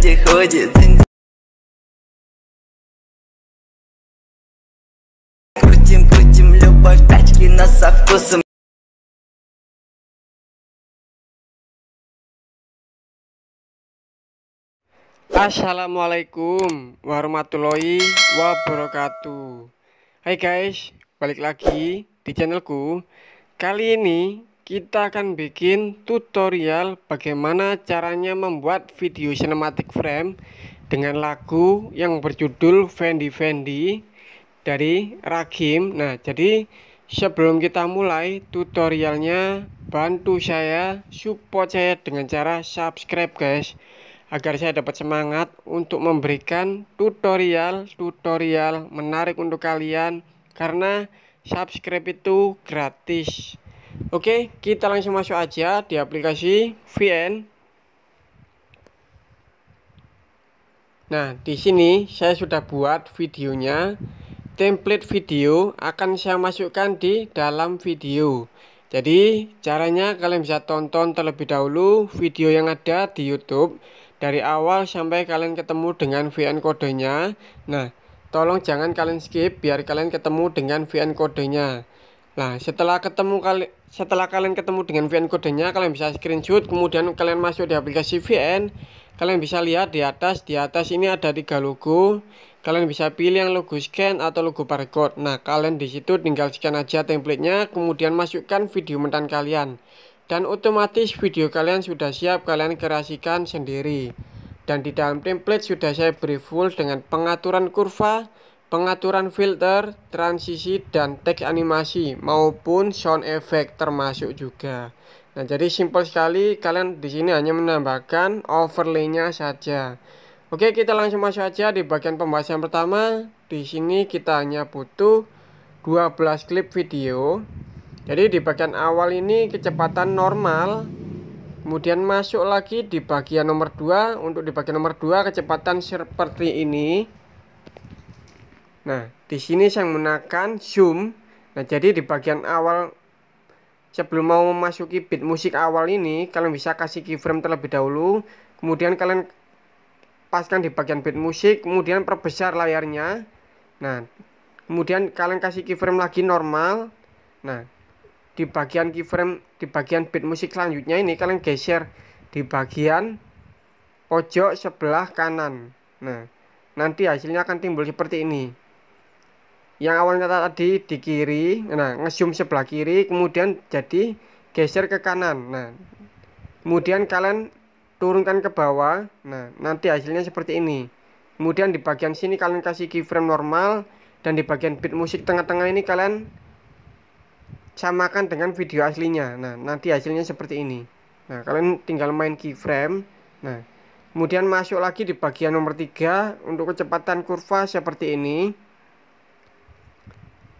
где ходит Крутим, крутим любовь тачки, на со вкусом Assalamualaikum warahmatullahi wabarakatuh Hai guys, balik lagi di channelku Kali ini kita akan bikin tutorial bagaimana caranya membuat video cinematic frame dengan lagu yang berjudul Fendi Fendi dari Rakim. nah jadi sebelum kita mulai tutorialnya bantu saya support saya dengan cara subscribe guys agar saya dapat semangat untuk memberikan tutorial-tutorial menarik untuk kalian karena subscribe itu gratis Oke, kita langsung masuk aja di aplikasi VN. Nah, di sini saya sudah buat videonya. Template video akan saya masukkan di dalam video. Jadi, caranya kalian bisa tonton terlebih dahulu video yang ada di YouTube dari awal sampai kalian ketemu dengan VN kodenya. Nah, tolong jangan kalian skip biar kalian ketemu dengan VN kodenya. Nah, setelah ketemu kalian setelah kalian ketemu dengan VN kodenya kalian bisa screenshot kemudian kalian masuk di aplikasi VN kalian bisa lihat di atas di atas ini ada tiga logo kalian bisa pilih yang logo scan atau logo barcode nah kalian disitu tinggal scan aja templatenya kemudian masukkan video mentan kalian dan otomatis video kalian sudah siap kalian kreasikan sendiri dan di dalam template sudah saya beri full dengan pengaturan kurva Pengaturan filter, transisi, dan teks animasi maupun sound effect termasuk juga. Nah, jadi simpel sekali kalian di sini hanya menambahkan overlay-nya saja. Oke, kita langsung masuk aja di bagian pembahasan pertama. Di sini kita hanya butuh 12 klip video. Jadi di bagian awal ini kecepatan normal. Kemudian masuk lagi di bagian nomor 2. Untuk di bagian nomor 2 kecepatan seperti ini. Nah, di sini saya menggunakan zoom. Nah, jadi di bagian awal sebelum mau memasuki beat musik awal ini, kalian bisa kasih keyframe terlebih dahulu. Kemudian kalian paskan di bagian beat musik, kemudian perbesar layarnya. Nah, kemudian kalian kasih keyframe lagi normal. Nah, di bagian keyframe di bagian beat musik selanjutnya ini kalian geser di bagian pojok sebelah kanan. Nah, nanti hasilnya akan timbul seperti ini yang awalnya tadi di kiri nah ngezoom sebelah kiri kemudian jadi geser ke kanan nah kemudian kalian turunkan ke bawah nah nanti hasilnya seperti ini kemudian di bagian sini kalian kasih keyframe normal dan di bagian beat musik tengah-tengah ini kalian samakan dengan video aslinya nah nanti hasilnya seperti ini nah kalian tinggal main keyframe nah kemudian masuk lagi di bagian nomor tiga untuk kecepatan kurva seperti ini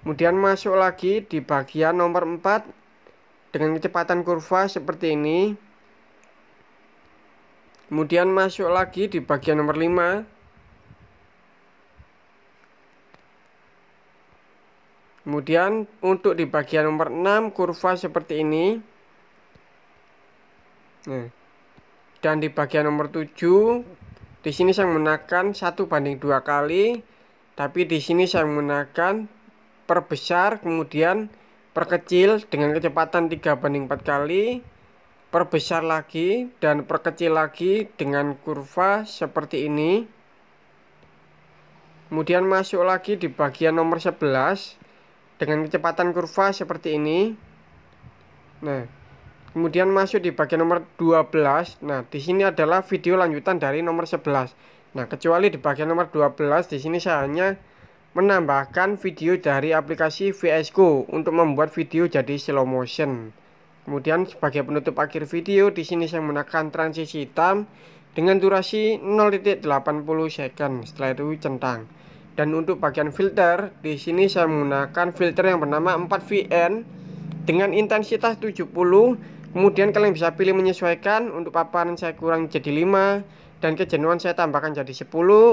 Kemudian masuk lagi di bagian nomor 4 dengan kecepatan kurva seperti ini. Kemudian masuk lagi di bagian nomor 5. Kemudian untuk di bagian nomor 6 kurva seperti ini. Nah, dan di bagian nomor 7 di sini saya menggunakan satu banding dua kali, tapi di sini saya menggunakan perbesar kemudian perkecil dengan kecepatan 3 banding 4 kali perbesar lagi dan perkecil lagi dengan kurva seperti ini kemudian masuk lagi di bagian nomor 11 dengan kecepatan kurva seperti ini nah kemudian masuk di bagian nomor 12 nah di sini adalah video lanjutan dari nomor 11 nah kecuali di bagian nomor 12 di sini saya hanya menambahkan video dari aplikasi VS untuk membuat video jadi slow motion. Kemudian sebagai penutup akhir video, di sini saya menggunakan transisi hitam dengan durasi 0.80 second, setelah itu centang. Dan untuk bagian filter, di sini saya menggunakan filter yang bernama 4VN dengan intensitas 70. Kemudian kalian bisa pilih menyesuaikan untuk paparan saya kurang jadi 5, dan kejenuhan saya tambahkan jadi 10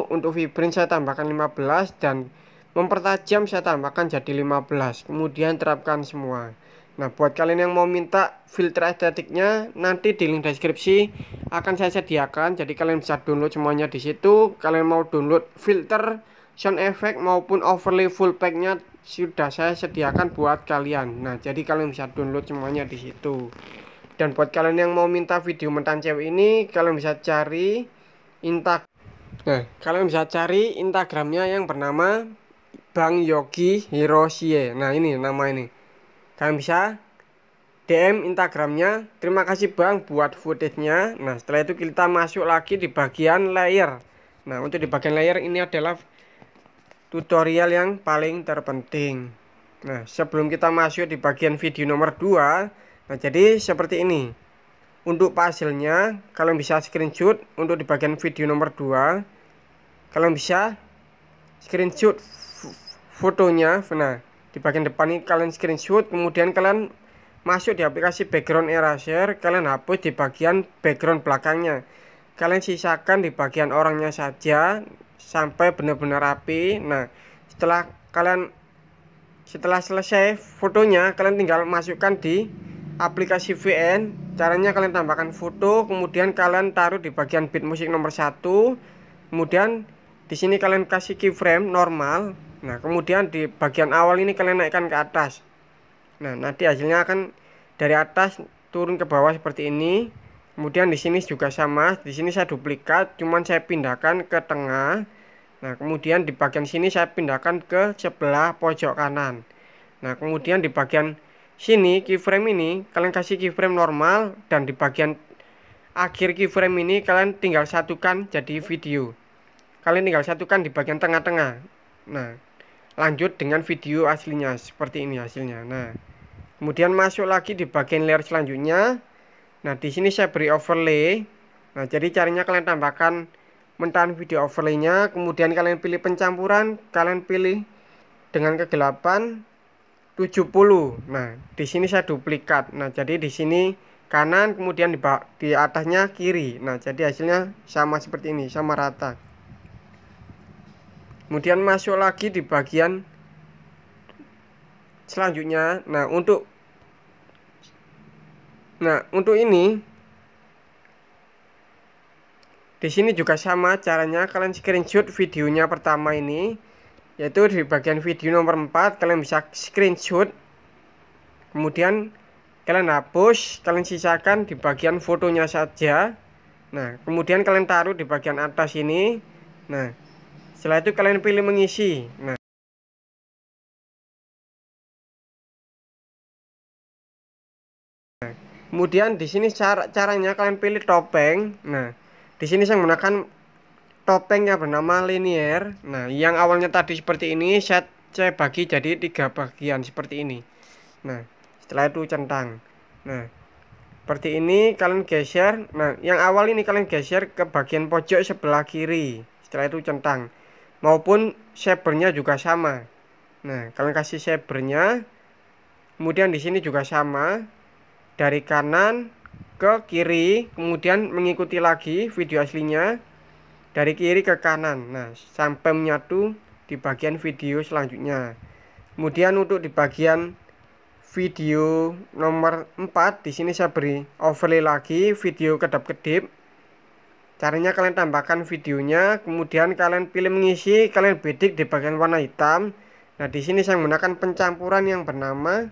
untuk fibrin saya tambahkan 15 dan mempertajam saya tambahkan jadi 15 kemudian terapkan semua nah buat kalian yang mau minta filter estetiknya nanti di link deskripsi akan saya sediakan jadi kalian bisa download semuanya di situ kalian mau download filter sound effect maupun overlay full packnya sudah saya sediakan buat kalian nah jadi kalian bisa download semuanya di situ dan buat kalian yang mau minta video mentan cewek ini kalian bisa cari Intak. Nah, eh. kalian bisa cari Instagramnya yang bernama Bang Yogi Hiroshie. Nah, ini nama ini. Kalian bisa DM Instagramnya. Terima kasih Bang buat footage-nya. Nah, setelah itu kita masuk lagi di bagian layer. Nah, untuk di bagian layer ini adalah tutorial yang paling terpenting. Nah, sebelum kita masuk di bagian video nomor 2, nah jadi seperti ini untuk hasilnya kalian bisa screenshot untuk di bagian video nomor 2 kalian bisa screenshot fotonya nah di bagian depan ini kalian screenshot kemudian kalian masuk di aplikasi background eraser kalian hapus di bagian background belakangnya kalian sisakan di bagian orangnya saja sampai benar-benar rapi nah setelah kalian setelah selesai fotonya kalian tinggal masukkan di aplikasi VN caranya kalian tambahkan foto kemudian kalian taruh di bagian beat musik nomor satu kemudian di sini kalian kasih keyframe normal nah kemudian di bagian awal ini kalian naikkan ke atas nah nanti hasilnya akan dari atas turun ke bawah seperti ini kemudian di sini juga sama di sini saya duplikat cuman saya pindahkan ke tengah Nah, kemudian di bagian sini saya pindahkan ke sebelah pojok kanan. Nah, kemudian di bagian sini keyframe ini kalian kasih keyframe normal dan di bagian akhir keyframe ini kalian tinggal satukan jadi video kalian tinggal satukan di bagian tengah-tengah nah lanjut dengan video aslinya seperti ini hasilnya nah kemudian masuk lagi di bagian layer selanjutnya nah di sini saya beri overlay nah jadi caranya kalian tambahkan mentahan video overlaynya kemudian kalian pilih pencampuran kalian pilih dengan kegelapan 70. Nah, di sini saya duplikat. Nah, jadi di sini kanan kemudian di, di atasnya kiri. Nah, jadi hasilnya sama seperti ini, sama rata. Kemudian masuk lagi di bagian selanjutnya. Nah, untuk Nah, untuk ini di sini juga sama caranya kalian screenshot videonya pertama ini yaitu di bagian video nomor 4 kalian bisa screenshot kemudian kalian hapus kalian sisakan di bagian fotonya saja nah kemudian kalian taruh di bagian atas ini nah setelah itu kalian pilih mengisi nah kemudian di sini cara caranya kalian pilih topeng nah di sini saya menggunakan Topengnya bernama linear. Nah, yang awalnya tadi seperti ini saya, saya bagi jadi tiga bagian seperti ini. Nah, setelah itu centang. Nah, seperti ini kalian geser. Nah, yang awal ini kalian geser ke bagian pojok sebelah kiri. Setelah itu centang. Maupun shapernya juga sama. Nah, kalian kasih shapernya. Kemudian di sini juga sama. Dari kanan ke kiri, kemudian mengikuti lagi video aslinya dari kiri ke kanan nah sampai menyatu di bagian video selanjutnya kemudian untuk di bagian video nomor 4 di sini saya beri overlay lagi video kedap-kedip caranya kalian tambahkan videonya kemudian kalian pilih mengisi kalian bedik di bagian warna hitam nah di sini saya menggunakan pencampuran yang bernama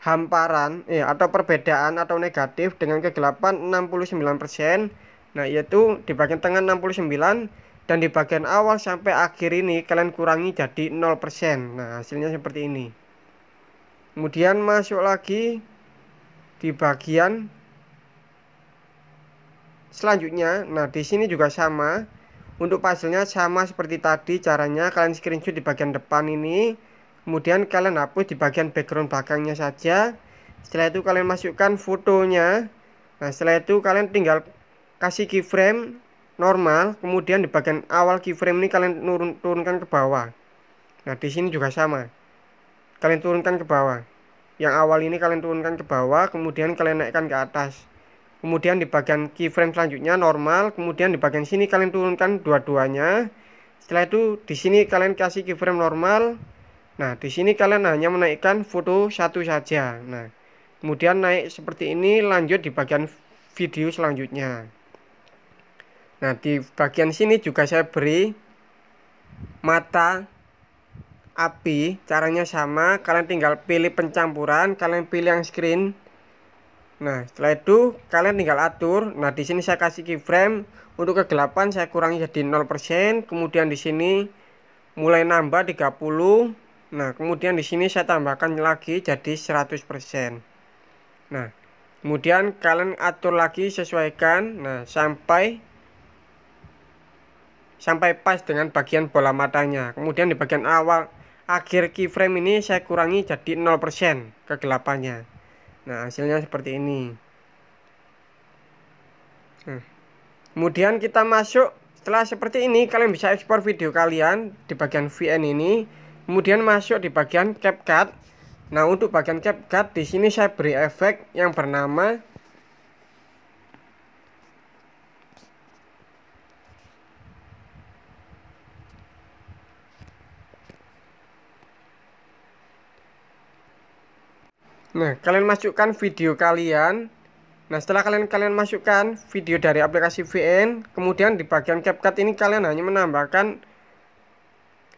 hamparan eh, atau perbedaan atau negatif dengan kegelapan 69% Nah, yaitu di bagian tengah 69 dan di bagian awal sampai akhir ini kalian kurangi jadi 0%. Nah, hasilnya seperti ini. Kemudian masuk lagi di bagian selanjutnya. Nah, di sini juga sama. Untuk puzzle sama seperti tadi caranya kalian screenshot di bagian depan ini. Kemudian kalian hapus di bagian background belakangnya saja. Setelah itu kalian masukkan fotonya. Nah, setelah itu kalian tinggal kasih keyframe normal kemudian di bagian awal keyframe ini kalian turun, turunkan ke bawah nah di sini juga sama kalian turunkan ke bawah yang awal ini kalian turunkan ke bawah kemudian kalian naikkan ke atas kemudian di bagian keyframe selanjutnya normal kemudian di bagian sini kalian turunkan dua-duanya setelah itu di sini kalian kasih keyframe normal nah di sini kalian hanya menaikkan foto satu saja nah kemudian naik seperti ini lanjut di bagian video selanjutnya Nah, di bagian sini juga saya beri mata api, caranya sama. Kalian tinggal pilih pencampuran, kalian pilih yang screen. Nah, setelah itu kalian tinggal atur. Nah, di sini saya kasih keyframe untuk kegelapan saya kurangi jadi 0%, kemudian di sini mulai nambah 30. Nah, kemudian di sini saya tambahkan lagi jadi 100%. Nah, kemudian kalian atur lagi sesuaikan nah sampai sampai pas dengan bagian bola matanya. Kemudian di bagian awal akhir keyframe ini saya kurangi jadi 0% kegelapannya. Nah, hasilnya seperti ini. Nah. Kemudian kita masuk setelah seperti ini kalian bisa ekspor video kalian di bagian VN ini. Kemudian masuk di bagian CapCut. Nah, untuk bagian CapCut di sini saya beri efek yang bernama Nah, kalian masukkan video kalian. Nah, setelah kalian kalian masukkan video dari aplikasi VN, kemudian di bagian CapCut ini kalian hanya menambahkan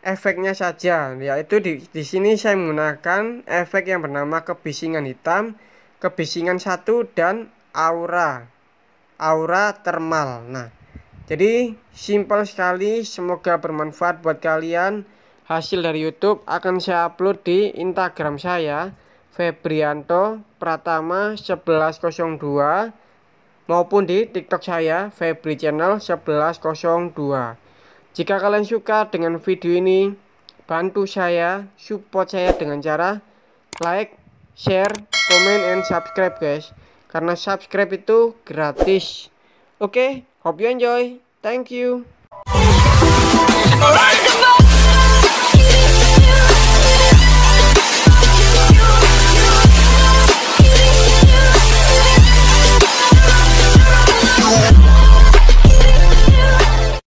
efeknya saja, yaitu di, di sini saya menggunakan efek yang bernama kebisingan hitam, kebisingan satu dan aura. Aura thermal. Nah, jadi simple sekali, semoga bermanfaat buat kalian. Hasil dari YouTube akan saya upload di Instagram saya Febrianto Pratama 1102 maupun di TikTok saya Febri Channel 1102. Jika kalian suka dengan video ini, bantu saya, support saya dengan cara like, share, comment, and subscribe guys. Karena subscribe itu gratis. Oke, okay, hope you enjoy. Thank you.